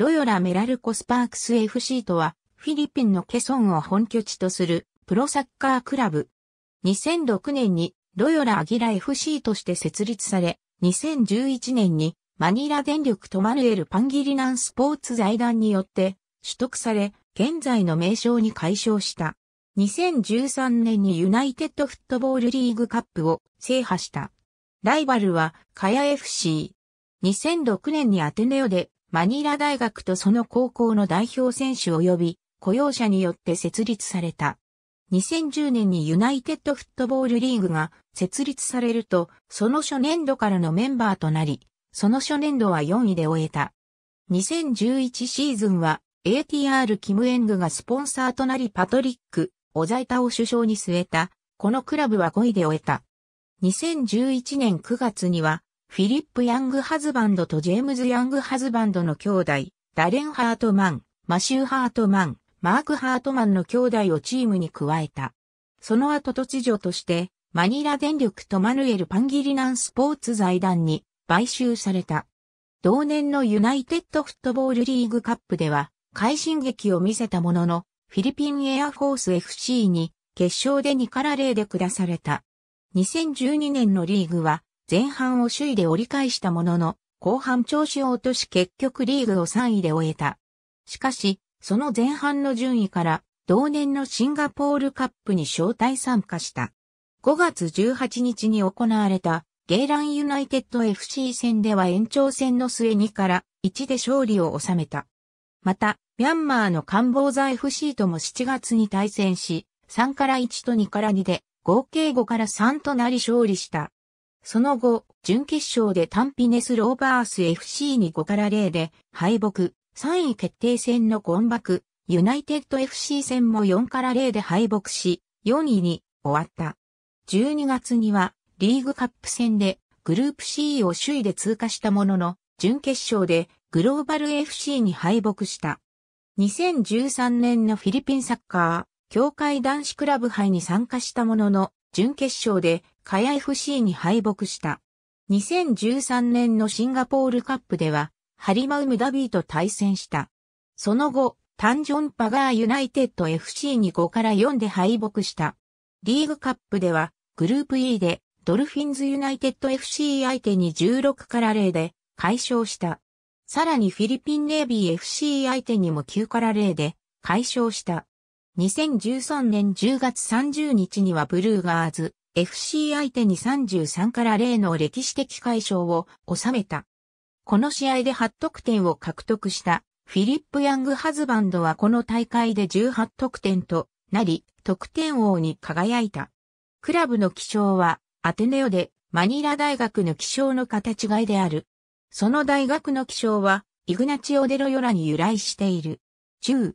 ロヨラ・メラルコ・スパークス FC とは、フィリピンのケソンを本拠地とするプロサッカークラブ。2006年にロヨラ・アギラ FC として設立され、2011年にマニラ電力トマヌエル・パンギリナンスポーツ財団によって取得され、現在の名称に改称した。2013年にユナイテッドフットボールリーグカップを制覇した。ライバルはカヤ FC。2006年にアテネオでマニラ大学とその高校の代表選手及び雇用者によって設立された。2010年にユナイテッドフットボールリーグが設立されると、その初年度からのメンバーとなり、その初年度は4位で終えた。2011シーズンは ATR キムエングがスポンサーとなりパトリック、オザイタを首相に据えた、このクラブは5位で終えた。2011年9月にはフィリップ・ヤング・ハズバンドとジェームズ・ヤング・ハズバンドの兄弟、ダレン・ハートマン、マシュー・ハートマン、マーク・ハートマンの兄弟をチームに加えた。その後都知事として、マニラ電力とマヌエル・パンギリナンスポーツ財団に買収された。同年のユナイテッドフットボールリーグカップでは、快進撃を見せたものの、フィリピンエアフォース FC に決勝で2から0で下された。2012年のリーグは前半を首位で折り返したものの、後半調子を落とし結局リーグを3位で終えた。しかし、その前半の順位から同年のシンガポールカップに招待参加した。5月18日に行われたゲイランユナイテッド FC 戦では延長戦の末2から1で勝利を収めた。また、ミャンマーの官房財 FC とも7月に対戦し、3から1と2から2で合計5から3となり勝利した。その後、準決勝でタンピネスローバース FC に5から0で敗北、3位決定戦のゴンバク、ユナイテッド FC 戦も4から0で敗北し、4位に終わった。12月にはリーグカップ戦でグループ C を首位で通過したものの、準決勝でグローバル FC に敗北した。2013年のフィリピンサッカー、協会男子クラブ杯に参加したものの、準決勝でカヤ FC に敗北した。2013年のシンガポールカップでは、ハリマウムダビーと対戦した。その後、タンジョンパガーユナイテッド FC に5から4で敗北した。リーグカップでは、グループ E で、ドルフィンズユナイテッド FC 相手に16から0で、解消した。さらにフィリピンネイビー FC 相手にも9から0で、解消した。2013年10月30日にはブルーガーズ FC 相手に33から0の歴史的解消を収めた。この試合で8得点を獲得したフィリップ・ヤング・ハズバンドはこの大会で18得点となり、得点王に輝いた。クラブの気象はアテネオでマニラ大学の気象の形替えである。その大学の気象はイグナチオ・デロヨラに由来している。中、